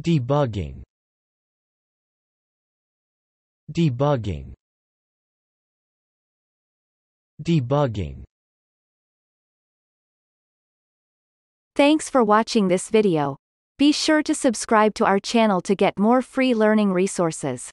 Debugging Debugging Debugging Thanks for watching this video. Be sure to subscribe to our channel to get more free learning resources.